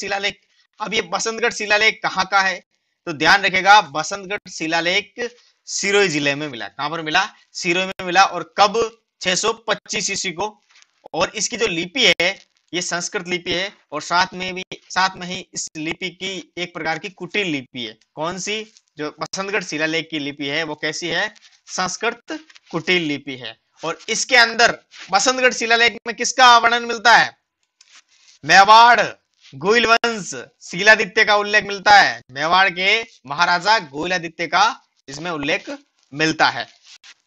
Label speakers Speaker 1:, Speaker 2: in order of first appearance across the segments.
Speaker 1: शिलालेख अब ये बसंतगढ़ शिलालेख कहाँ का है तो ध्यान रखेगा बसंतगढ़ शिलालेख सिरोही जिले में मिला कहां पर मिला सिरोही में मिला और कब 625 ईस्वी को और इसकी जो लिपि है ये संस्कृत लिपि है और साथ में भी साथ में ही इस लिपि की एक प्रकार की कुटिल लिपि है कौन सी जो बसंतगढ़ शिलालेख की लिपि है वो कैसी है संस्कृत कुटिल लिपि है और इसके अंदर बसंतगढ़ शिलालेख में किसका वर्णन मिलता है मेवाड़ गोयल वंश शिलादित्य का उल्लेख मिलता है मेवाड़ के महाराजा गोयलादित्य का इसमें उल्लेख मिलता है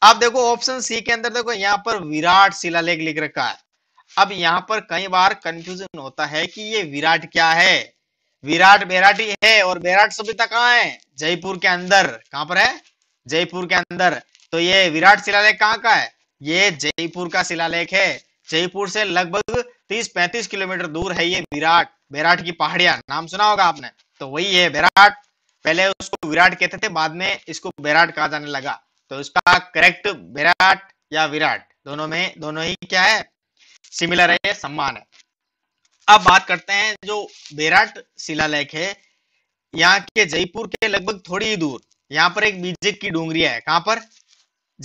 Speaker 1: अब देखो ऑप्शन सी के अंदर देखो यहाँ पर विराट शिलालेख लिख रखा है अब यहाँ पर कई बार कंफ्यूजन होता है कि ये विराट क्या है विराट बेराटी है और बेराट सभ्यता कहाँ है जयपुर के अंदर कहाँ पर है जयपुर के अंदर तो ये विराट शिलालेख कहाँ का है ये जयपुर का शिलालेख है जयपुर से लगभग 30-35 किलोमीटर दूर है ये विराट बैराट की पहाड़िया नाम सुना होगा आपने तो वही है बैराट पहले उसको विराट कहते थे बाद में इसको बैराट कहा जाने लगा तो इसका करेक्ट बैराट या विराट दोनों में दोनों ही क्या है सिमिलर है सम्मान है अब बात करते हैं जो बेराट शिलालेख है यहाँ के जयपुर के लगभग थोड़ी ही दूर यहाँ पर एक बीजक की डूंगरी है कहां पर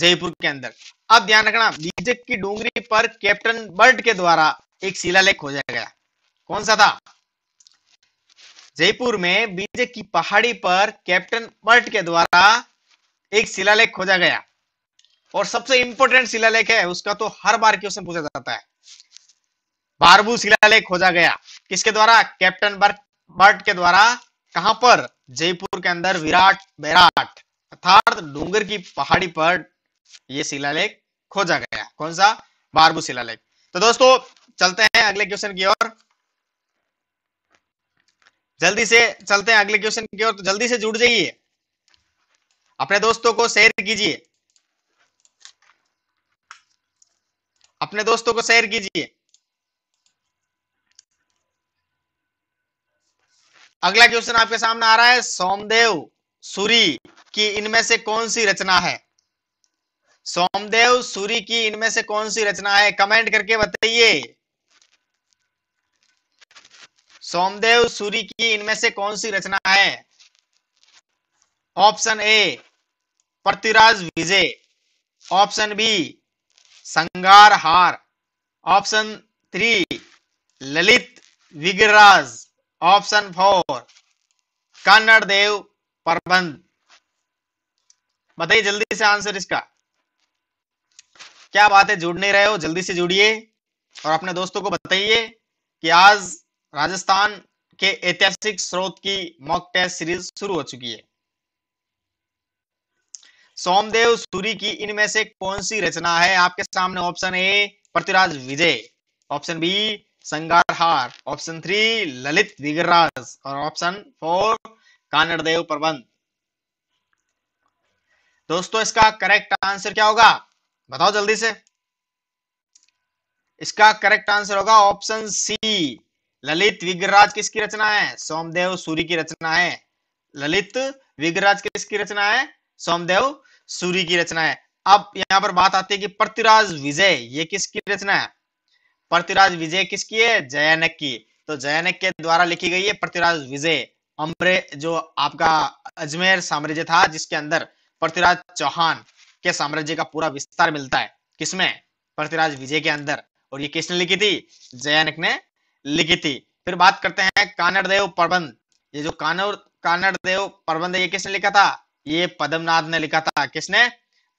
Speaker 1: जयपुर के अंदर अब ध्यान रखना बीजक की डोंगरी पर कैप्टन बर्ट के द्वारा एक शिलालेख खोजा गया कौन सा था जयपुर में बीजे की पहाड़ी पर कैप्टन बर्ट के द्वारा एक शिलालेख खोजा गया और सबसे इंपोर्टेंट शिलालेख है उसका तो हर बार क्वेश्चन पूछा जाता है बारबू शिलालेख खोजा गया किसके द्वारा कैप्टन बर्ट के द्वारा कहां पर जयपुर के अंदर विराट बैराट अर्थात डूंगर की पहाड़ी पर यह शिलालेख खोजा गया कौन सा बारबू शिलालेख तो दोस्तों चलते हैं अगले क्वेश्चन की ओर जल्दी से चलते हैं अगले क्वेश्चन की ओर तो जल्दी से जुड़ जाइए अपने दोस्तों को शेयर कीजिए अपने दोस्तों को शेयर कीजिए अगला क्वेश्चन आपके सामने आ रहा है सोमदेव सूरी की इनमें से कौन सी रचना है सोमदेव सूरी की इनमें से कौन सी रचना है कमेंट करके बताइए सोमदेव सूरी की इनमें से कौन सी रचना है option A Prithviraj Vijay option B संगार हार option three Lalit Vigraharaj option four Kanhad Dev Prabandh बताइए जल्दी से आंसर इसका क्या बात है जुड़ नहीं रहे हो जल्दी से जुड़िए और अपने दोस्तों को बताइए कि आज राजस्थान के ऐतिहासिक स्रोत की मॉक टेस्ट सीरीज शुरू हो चुकी है सोमदेव सूरी की इनमें से कौन सी रचना है आपके सामने option A Prithviraj Vijay option B संगारहार ऑप्शन थ्री ललित विगराज और ऑप्शन फोर कानड़देव प्रबंध दोस्तों इसका करेक्ट आंसर क्या होगा बताओ जल्दी से इसका करेक्ट आंसर होगा ऑप्शन सी ललित विग्रराज किसकी रचना है सोमदेव सूरी की रचना है ललित विग्रराज किसकी रचना है सोमदेव सूरी की रचना है अब यहाँ पर बात आती है कि पृथ्वीराज विजय ये किसकी रचना है पृथ्वीराज विजय किसकी है जयानक की तो जयानक के द्वारा लिखी गई है पृथ्वीराज विजय अम्रे जो आपका अजमेर साम्राज्य था जिसके अंदर पृथ्वीराज चौहान के साम्राज्य का पूरा विस्तार मिलता है किसमें पृथ्वीराज विजय के अंदर और ये किसने लिखी थी जयानक ने लिखी थी फिर बात करते हैं कानड़देव प्रबंध ये जो कानड़ कानड़देव प्रबंध ये किसने लिखा था ये पद्मनाथ ने लिखा था किसने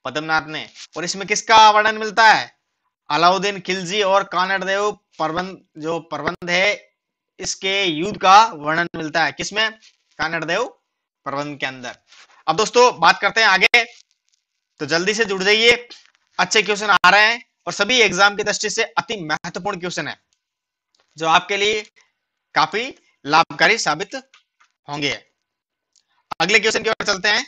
Speaker 1: पद्मनाथ ने और इसमें किसका वर्णन मिलता है अलाउद्दीन खिलजी और कानड़देव प्रबंध जो प्रबंध है इसके युद्ध का वर्णन मिलता है किसमें कानड़देव प्रबंध के अंदर अब दोस्तों बात करते हैं आगे तो जल्दी से जुड़ जाइए अच्छे क्वेश्चन आ रहे हैं और सभी एग्जाम की दृष्टि से अति महत्वपूर्ण क्वेश्चन है जो आपके लिए काफी लाभकारी साबित होंगे अगले क्वेश्चन की ओर चलते हैं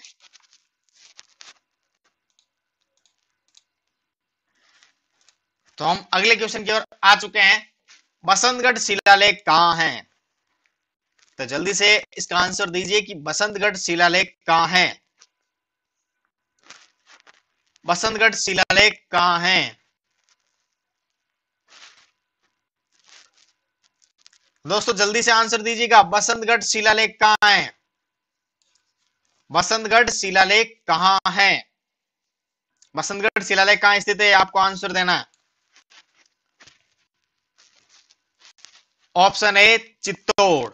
Speaker 1: तो हम अगले क्वेश्चन की ओर आ चुके हैं बसंतगढ़ शिलालेख कहा है तो जल्दी से इसका आंसर दीजिए कि बसंतगढ़ शिलालेख कहा है बसंतगढ़ शिलालेख कहा है दोस्तों जल्दी से आंसर दीजिएगा बसंतगढ़ शिलालेख कहा है बसंतगढ़ शिलालेख कहा है बसंतगढ़ शिलालेख कहा स्थित है आपको आंसर देना है option A Chittor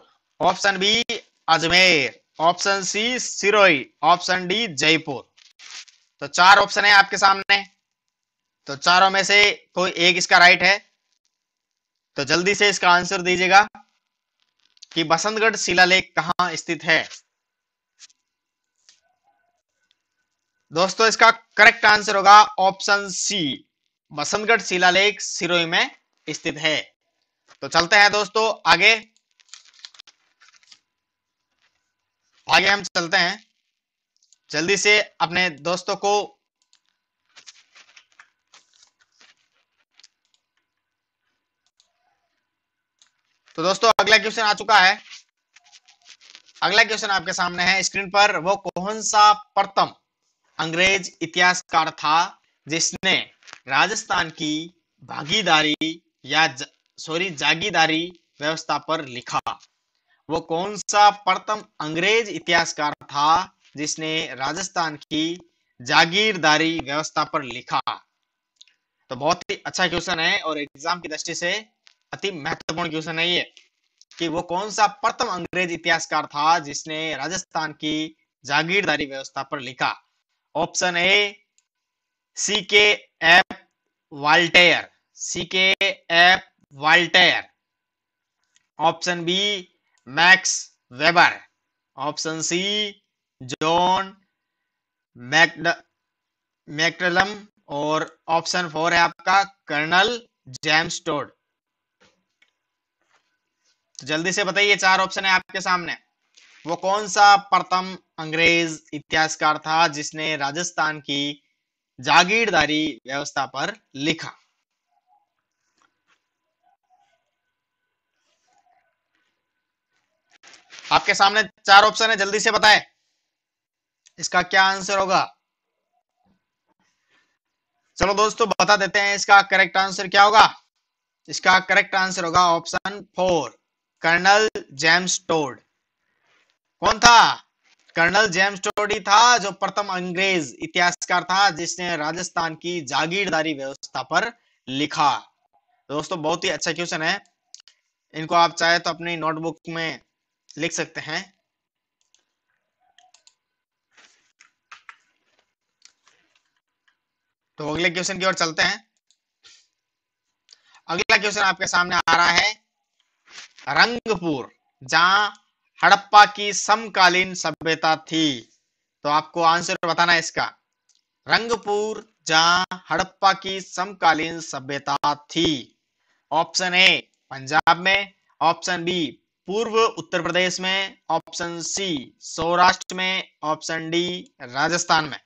Speaker 1: option B Ajmer option C Sirohi option D Jaipur तो चार ऑप्शन है आपके सामने तो चारों में से कोई एक इसका राइट है तो जल्दी से इसका आंसर दीजिएगा कि बसंतगढ़ शिलालेख कहां स्थित है दोस्तों इसका करेक्ट आंसर होगा ऑप्शन सी बसंतगढ़ शिलालेख सिरोही में स्थित है तो चलते हैं दोस्तों आगे आगे हम चलते हैं जल्दी से अपने दोस्तों को तो दोस्तों अगला क्वेश्चन आ चुका है अगला क्वेश्चन आपके सामने है स्क्रीन पर वो कौन सा प्रथम अंग्रेज इतिहासकार था जिसने राजस्थान की भागीदारी या सॉरी जागीदारी व्यवस्था पर लिखा वो कौन सा प्रथम अंग्रेज इतिहासकार था जिसने राजस्थान की जागीरदारी व्यवस्था पर लिखा तो बहुत ही अच्छा क्वेश्चन है और एग्जाम की दृष्टि से अति महत्वपूर्ण क्वेश्चन है ये कि वो कौन सा प्रथम अंग्रेज इतिहासकार था जिसने राजस्थान की जागीरदारी व्यवस्था पर लिखा ऑप्शन ए सी के एफ वाल्टेयर सी के F Voltaire option B Max Weber option C John मैकड मैकडलम और ऑप्शन फोर है आपका कर्नल जेम्स टोड तो जल्दी से बताइए चार ऑप्शन है आपके सामने वो कौन सा प्रथम अंग्रेज इतिहासकार था जिसने राजस्थान की जागीरदारी व्यवस्था पर लिखा आपके सामने चार ऑप्शन है जल्दी से बताएं इसका क्या आंसर होगा चलो दोस्तों बता देते हैं इसका करेक्ट आंसर क्या होगा इसका करेक्ट आंसर होगा option four Colonel James Tod कौन था कर्नल जेम्स टोड ही था जो प्रथम अंग्रेज इतिहासकार था जिसने राजस्थान की जागीरदारी व्यवस्था पर लिखा तो दोस्तों बहुत ही अच्छा क्वेश्चन है इनको आप चाहे तो अपनी नोटबुक में लिख सकते हैं तो अगले क्वेश्चन की ओर चलते हैं अगला क्वेश्चन आपके सामने आ रहा है रंगपुर जहां हड़प्पा की समकालीन सभ्यता थी तो आपको आंसर बताना है इसका रंगपुर जहां हड़प्पा की समकालीन सभ्यता थी ऑप्शन ए पंजाब में ऑप्शन बी पूर्व उत्तर प्रदेश में ऑप्शन सी सौराष्ट्र में ऑप्शन डी राजस्थान में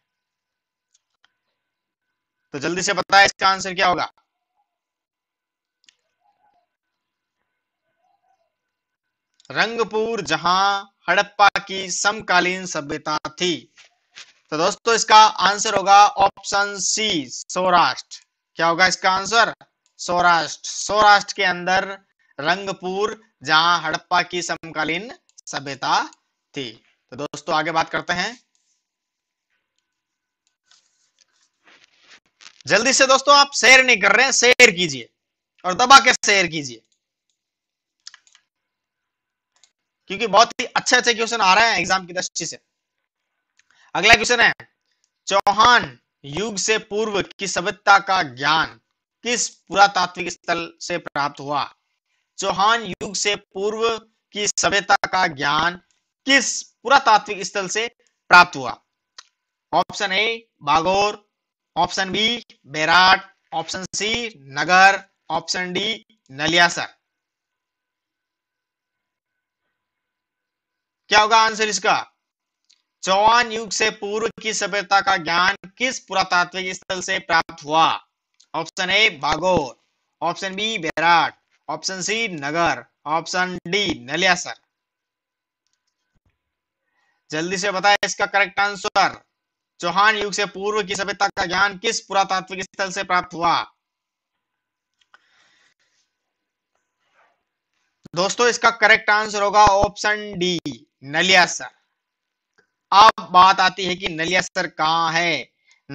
Speaker 1: तो जल्दी से बताएं इसका आंसर क्या होगा रंगपुर जहां हड़प्पा की समकालीन सभ्यता थी तो दोस्तों इसका आंसर होगा ऑप्शन सी सौराष्ट्र क्या होगा इसका आंसर सौराष्ट्र सौराष्ट्र के अंदर रंगपुर जहां हड़प्पा की समकालीन सभ्यता थी तो दोस्तों आगे बात करते हैं जल्दी से दोस्तों आप शेयर नहीं कर रहे हैं शेयर कीजिए और दबा के शेयर कीजिए क्योंकि बहुत ही अच्छे अच्छे क्वेश्चन आ रहे हैं एग्जाम की दृष्टि से अगला क्वेश्चन है चौहान युग से पूर्व की सभ्यता का ज्ञान किस पुरातात्विक स्थल से प्राप्त हुआ चौहान युग से पूर्व की सभ्यता का ज्ञान किस पुरातात्विक स्थल से प्राप्त हुआ option A Bagore option B Bairat option C Nagar option D Naliyasar क्या होगा आंसर इसका चौहान युग से पूर्व की सभ्यता का ज्ञान किस पुरातात्विक स्थल से प्राप्त हुआ option A Bagore option B Bairat option C Nagar option D Naliyasar जल्दी से बताएं इसका करेक्ट आंसर चौहान युग से पूर्व की सभ्यता का ज्ञान किस पुरातात्विक स्थल से प्राप्त हुआ दोस्तों इसका करेक्ट आंसर होगा ऑप्शन डी नलियासर अब बात आती है कि नलियासर कहाँ है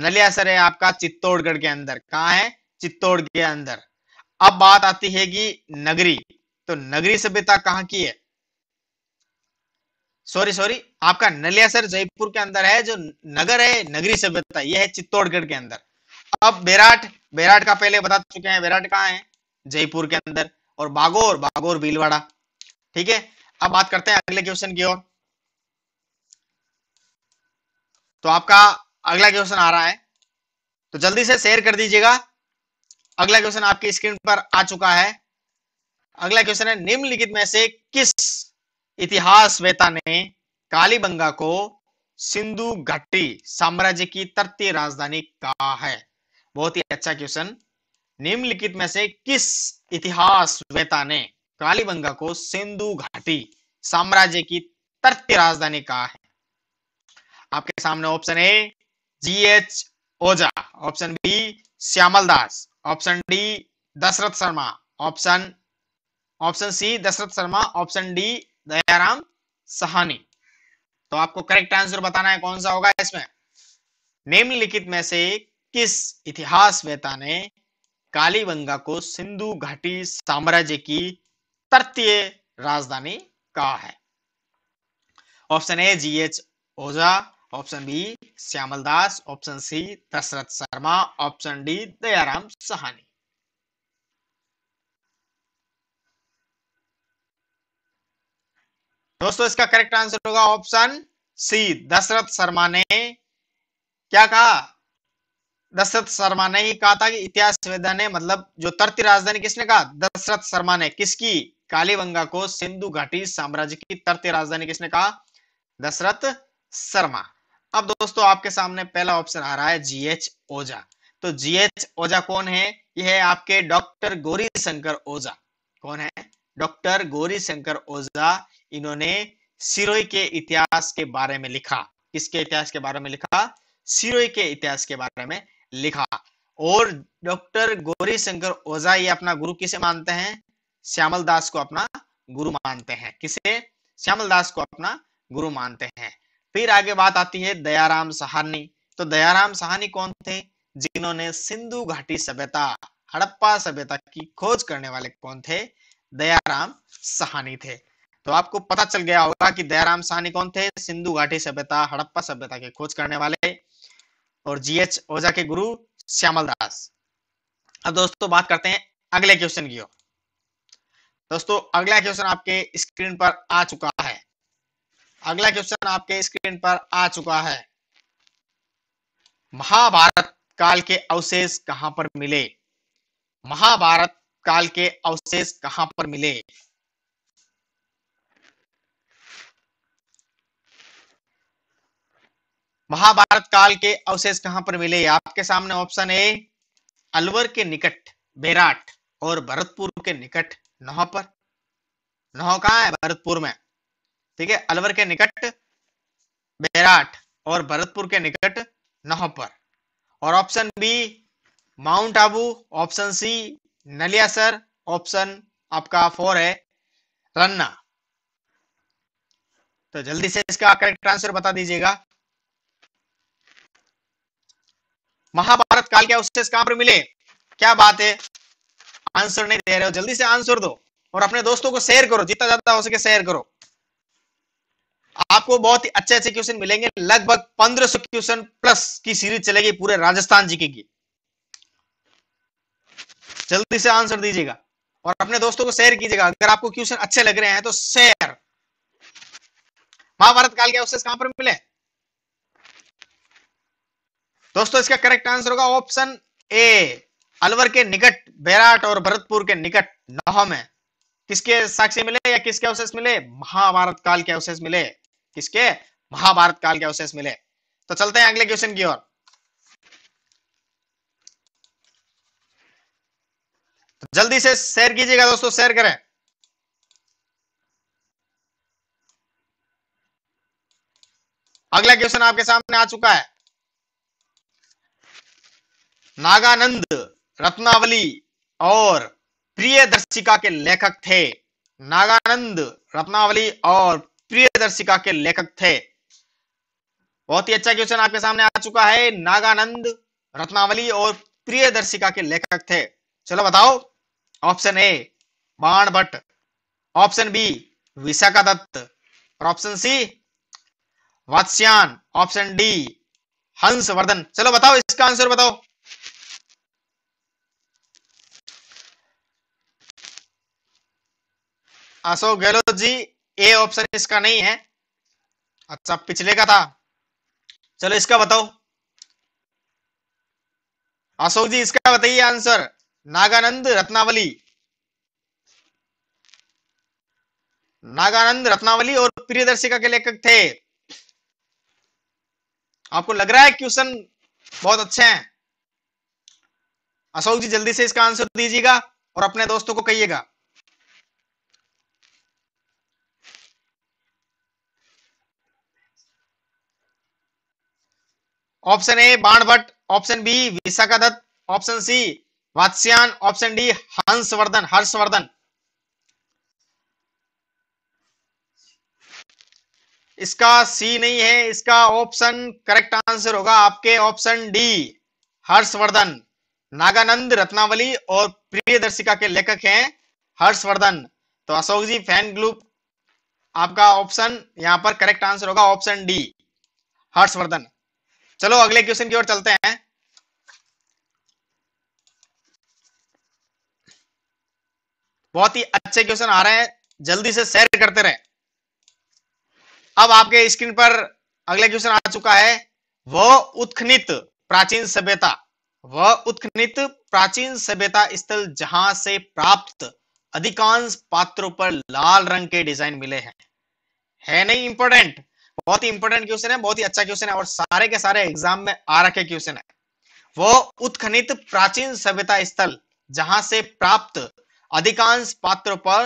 Speaker 1: नलियासर है आपका चित्तौड़गढ़ के अंदर कहाँ है चित्तौड़ के अंदर अब बात आती है कि नगरी तो नगरी सभ्यता कहाँ की है सॉरी सॉरी आपका नलियासर जयपुर के अंदर है जो नगर है नगरी सभ्यता यह है चित्तौड़गढ़ के अंदर अब बेराट बेराट का पहले बता चुके हैं बेराट कहाँ है जयपुर के अंदर और बागोर बागोर भीलवाड़ा ठीक है अब बात करते हैं अगले क्वेश्चन की ओर तो आपका अगला क्वेश्चन आ रहा है तो जल्दी से शेयर कर दीजिएगा अगला क्वेश्चन आपकी स्क्रीन पर आ चुका है अगला क्वेश्चन है निम्नलिखित में से किस इतिहास वेता ने कालीबंगा को सिंधु घाटी साम्राज्य की तृतीय राजधानी कहा है बहुत ही अच्छा क्वेश्चन निम्नलिखित में से किस इतिहास वेता ने कालीबंगा को सिंधु घाटी साम्राज्य की तृतीय राजधानी कहा है आपके सामने option A G H Ojha option B Shyamal Das option D Dashrath Sharma option option C Dashrath Sharma option D Dayaram Sahni तो आपको करेक्ट आंसर बताना है कौन सा होगा इसमें निम्नलिखित में से किस इतिहास वेता ने कालीबंगा को सिंधु घाटी साम्राज्य की तृतीय राजधानी कहा है option A G H Ojha option B Shyamal Das option C Dashrath Sharma option D Dayaram Sahni दोस्तों इसका करेक्ट आंसर होगा ऑप्शन सी दशरथ शर्मा ने क्या कहा दशरथ शर्मा ने ही कहा था कि इतिहास ने मतलब जो तर्ती राजधानी किसने कहा दशरथ शर्मा ने किसकी कालीबंगा को सिंधु घाटी साम्राज्य की तरती राजधानी किसने कहा दशरथ शर्मा अब दोस्तों आपके सामने पहला ऑप्शन आ रहा है जीएच ओझा तो जीएच ओझा कौन है यह है आपके डॉक्टर गौरी शंकर ओझा कौन है डॉक्टर गौरी शंकर ओझा इन्होंने सिरोई के इतिहास के बारे में लिखा किसके इतिहास के बारे में लिखा सिरोई के इतिहास के बारे में लिखा और डॉक्टर गौरी शंकर ओझा ये अपना गुरु किसे मानते हैं श्यामल दास को अपना गुरु मानते हैं किसे श्यामल दास को अपना गुरु मानते हैं फिर आगे बात आती है दयाराम सहानी तो दयाराम सहानी कौन थे जिन्होंने सिंधु घाटी सभ्यता हड़प्पा सभ्यता की खोज करने वाले कौन थे दयाराम सहानी थे तो आपको पता चल गया होगा कि दयाराम सहानी कौन थे सिंधु घाटी सभ्यता हड़प्पा सभ्यता की खोज करने वाले और जीएच ओझा के गुरु श्यामल दास अब दोस्तों बात करते हैं अगले क्वेश्चन की ओर दोस्तों अगला क्वेश्चन आपके स्क्रीन पर आ चुका है अगला क्वेश्चन आपके स्क्रीन पर आ चुका है महाभारत काल के अवशेष कहां पर मिले महाभारत काल के अवशेष कहां पर मिले महाभारत काल के अवशेष कहां पर मिले आपके सामने ऑप्शन ए अलवर के निकट बेराट और भरतपुर के निकट नौ पर नौ कहा है भरतपुर में ठीक है अलवर के निकट बैराट और भरतपुर के निकट नौ पर और option B Mount Abu option C Naliyasar option आपका फोर है रन्ना तो जल्दी से इसका करेक्ट आंसर बता दीजिएगा महाभारत काल के अवशेष कहां पर मिले क्या बात है आंसर नहीं दे रहे हो जल्दी से आंसर दो और अपने दोस्तों को शेयर करो जितना ज्यादा हो सके शेयर करो आपको बहुत ही अच्छे अच्छे क्वेश्चन मिलेंगे लगभग 1500 क्वेश्चन प्लस की सीरीज चलेगी पूरे राजस्थान जीके की जल्दी से आंसर दीजिएगा और अपने दोस्तों को शेयर कीजिएगा अगर आपको क्वेश्चन अच्छे लग रहे हैं तो शेयर महाभारत काल के अवशेष कहां पर मिले दोस्तों इसका करेक्ट आंसर होगा ऑप्शन ए अलवर के निकट बैराट और भरतपुर के निकट नह में किसके साक्ष्य मिले या किसके अवशेष मिले महाभारत काल के अवशेष मिले किसके महाभारत काल के अवशेष मिले तो चलते हैं अगले क्वेश्चन की ओर तो जल्दी से शेयर कीजिएगा दोस्तों शेयर करें अगला क्वेश्चन आपके सामने आ चुका है नागानंद रत्नावली और प्रियदर्शिका के लेखक थे नागानंद रत्नावली और प्रियदर्शिका के लेखक थे बहुत ही अच्छा क्वेश्चन आपके सामने आ चुका है नागानंद रत्नावली और प्रियदर्शिका के लेखक थे चलो बताओ option A Bana Bhatt option B Vishakha Datt और option C Vatsyayan option D Hansvardhan चलो बताओ इसका आंसर बताओ अशोक गहलोत जी ए ऑप्शन इसका नहीं है अच्छा पिछले का था चलो इसका बताओ अशोक जी इसका बताइए आंसर नागानंद रत्नावली नागानंद रत्नावली और प्रियदर्शिका के लेखक थे आपको लग रहा है क्वेश्चन बहुत अच्छे हैं अशोक जी जल्दी से इसका आंसर दीजिएगा और अपने दोस्तों को कहिएगा option A Bhatt option B Vishakha Datt option C Vatsyayan option D Hansvardhan Harshvardhan इसका सी नहीं है इसका ऑप्शन करेक्ट आंसर होगा आपके ऑप्शन डी हर्षवर्धन नागानंद रत्नावली और प्रियदर्शिका के लेखक हैं हर्षवर्धन तो अशोक जी फैन ग्रुप आपका ऑप्शन यहां पर करेक्ट आंसर होगा ऑप्शन डी हर्षवर्धन चलो अगले क्वेश्चन की ओर चलते हैं बहुत ही अच्छे क्वेश्चन आ रहे हैं जल्दी से शेयर करते रहे अब आपके स्क्रीन पर अगला क्वेश्चन आ चुका है वह उत्खनित प्राचीन सभ्यता वह उत्खनित प्राचीन सभ्यता स्थल जहां से प्राप्त अधिकांश पात्रों पर लाल रंग के डिजाइन मिले हैं है नहीं इंपॉर्टेंट बहुत ही इंपॉर्टेंट क्वेश्चन है बहुत ही अच्छा क्वेश्चन है और सारे के सारे एग्जाम में आ रखे क्वेश्चन है वो उत्खनित प्राचीन सभ्यता स्थल जहां से प्राप्त अधिकांश पात्रों पर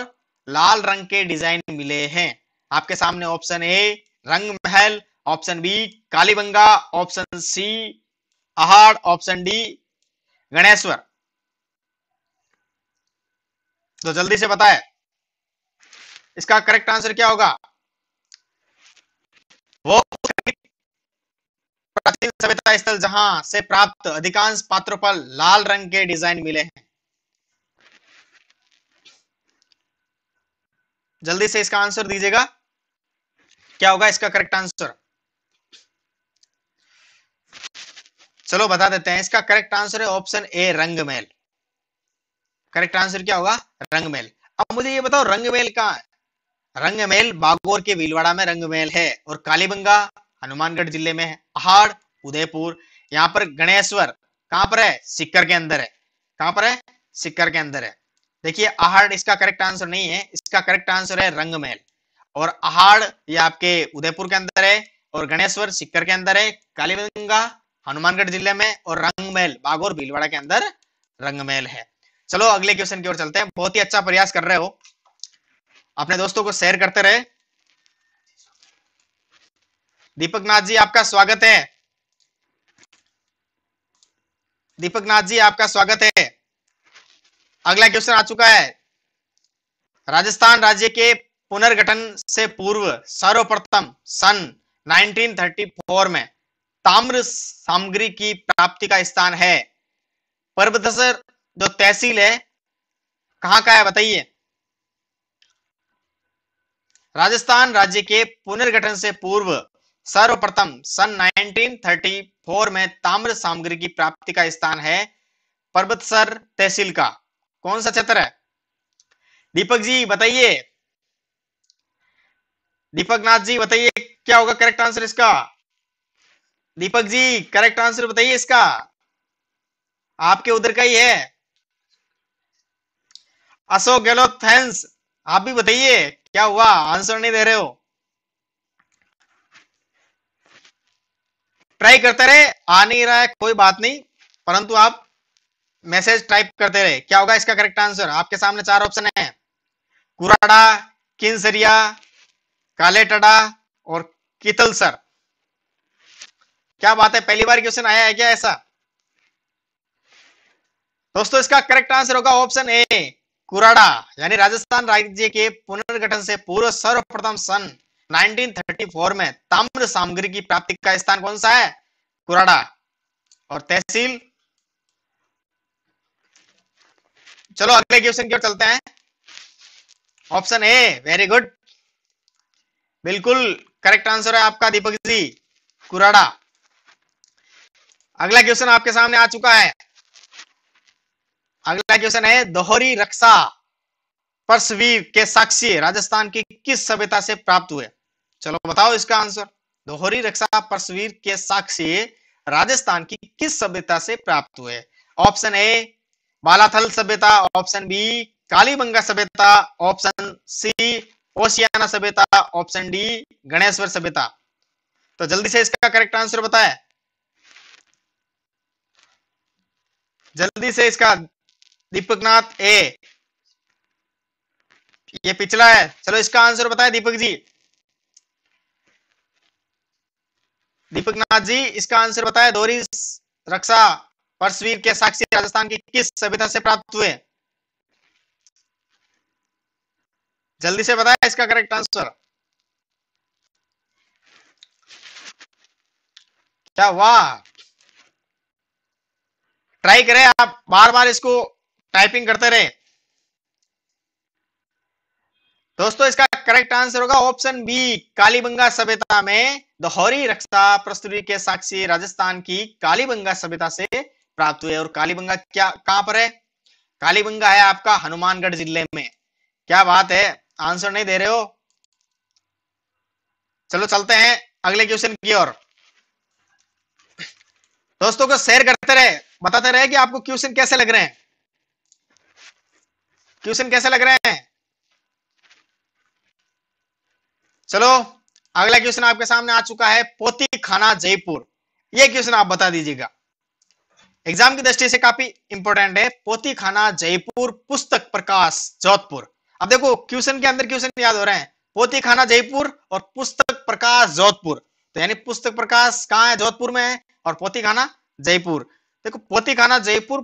Speaker 1: लाल रंग के डिजाइन मिले हैं आपके सामने option A Rang Mahal option B Kalibanga option C Ahar option D Ganeshwar तो जल्दी से बताए इसका करेक्ट आंसर क्या होगा वो प्राचीन सभ्यता स्थल जहां से प्राप्त अधिकांश पात्रों पर लाल रंग के डिजाइन मिले हैं जल्दी से इसका आंसर दीजिएगा क्या होगा इसका करेक्ट आंसर चलो बता देते हैं इसका करेक्ट आंसर है option A Rangmahal correct answer क्या होगा रंगमेल अब मुझे ये बताओ रंगमेल का है महल बागोर के भीलवाड़ा में महल है और कालीबंगा हनुमानगढ़ जिले में है पहाड़ उदयपुर यहाँ पर गणेश्वर कहां पर है सिक्कर के अंदर है कहां पर है सिक्कर के अंदर है देखिए आहाड़ इसका करेक्ट आंसर नहीं है इसका करेक्ट आंसर है रंगमहल और आहाड़ ये आपके उदयपुर के अंदर है और गणेश्वर सिक्कर के अंदर है कालीबंगा हनुमानगढ़ जिले में और रंगमहल बागोर भीलवाड़ा के अंदर रंगमहल है चलो अगले क्वेश्चन की ओर चलते हैं बहुत ही अच्छा प्रयास कर रहे हो अपने दोस्तों को शेयर करते रहे दीपक नाथ जी आपका स्वागत है दीपक नाथ जी आपका स्वागत है अगला क्वेश्चन आ चुका है राजस्थान राज्य के पुनर्गठन से पूर्व सर्वप्रथम सन 1934 में ताम्र सामग्री की प्राप्ति का स्थान है पर्वतसर जो तहसील है कहाँ का है बताइए राजस्थान राज्य के पुनर्गठन से पूर्व सर्वप्रथम सन 1934 में ताम्र सामग्री की प्राप्ति का स्थान है पर्वतसर तहसील का कौन सा क्षेत्र है दीपक जी बताइए दीपक नाथ जी बताइए क्या होगा करेक्ट आंसर इसका दीपक जी करेक्ट आंसर बताइए इसका आपके उधर का ही है अशोक गहलोत आप भी बताइए क्या हुआ आंसर नहीं दे रहे हो ट्राई करते रहे आ नहीं रहा है कोई बात नहीं परंतु आप मैसेज टाइप करते रहे क्या होगा इसका करेक्ट आंसर आपके सामने चार ऑप्शन है कुराडा किन्सरिया कालेटडा और कितलसर क्या बात है पहली बार क्वेश्चन आया है क्या ऐसा दोस्तों इसका करेक्ट आंसर होगा ऑप्शन ए कुराड़ा यानी राजस्थान राज्य के पुनर्गठन से पूर्व सर्वप्रथम सन 1934 में ताम्र सामग्री की प्राप्ति का स्थान कौन सा है कुराड़ा और तहसील चलो अगले क्वेश्चन की ओर चलते हैं ऑप्शन ए वेरी गुड बिल्कुल करेक्ट आंसर है आपका दीपक जी कुराड़ा अगला क्वेश्चन आपके सामने आ चुका है अगला क्वेश्चन है दोहरी रक्षा परसवीव के साक्षी राजस्थान की किस सभ्यता से प्राप्त हुए चलो बताओ इसका आंसर दोहरी रक्षा परसवीर के साक्षी राजस्थान की किस सभ्यता से प्राप्त हुए ऑप्शन ए बालाथल सभ्यता ऑप्शन बी कालीबंगा सभ्यता ऑप्शन सी ओशियाना सभ्यता ऑप्शन डी गणेश्वर सभ्यता तो जल्दी से इसका करेक्ट आंसर बताए जल्दी से इसका दीपक नाथ ए ये पिछला है चलो इसका आंसर बताएं दीपक जी दीपक नाथ जी इसका आंसर बताएं दोरी रक्षा परसवीर के साक्षी राजस्थान की किस सभ्यता से प्राप्त हुए जल्दी से बताएं इसका करेक्ट आंसर क्या वाह ट्राई करें आप बार बार इसको टाइपिंग करते रहे दोस्तों इसका करेक्ट आंसर होगा ऑप्शन बी कालीबंगा सभ्यता में दोहरी रक्षा प्रस्तुति के साक्षी राजस्थान की कालीबंगा सभ्यता से प्राप्त हुए और कालीबंगा क्या कहां पर है कालीबंगा है आपका हनुमानगढ़ जिले में क्या बात है आंसर नहीं दे रहे हो चलो चलते हैं अगले क्वेश्चन की ओर दोस्तों को शेयर करते रहे बताते रहे कि आपको क्वेश्चन कैसे लग रहे हैं क्वेश्चन कैसे लग रहे हैं चलो अगला क्वेश्चन आपके सामने आ चुका है पोती खाना जयपुर यह क्वेश्चन आप बता दीजिएगा एग्जाम की दृष्टि से काफी इंपोर्टेंट है पोती खाना जयपुर पुस्तक प्रकाश जोधपुर अब देखो क्वेश्चन के अंदर क्वेश्चन याद हो रहे हैं पोती खाना जयपुर और पुस्तक प्रकाश जोधपुर तो यानी पुस्तक प्रकाश कहा है जोधपुर में है और पोती खाना जयपुर देखो पोती खाना जयपुर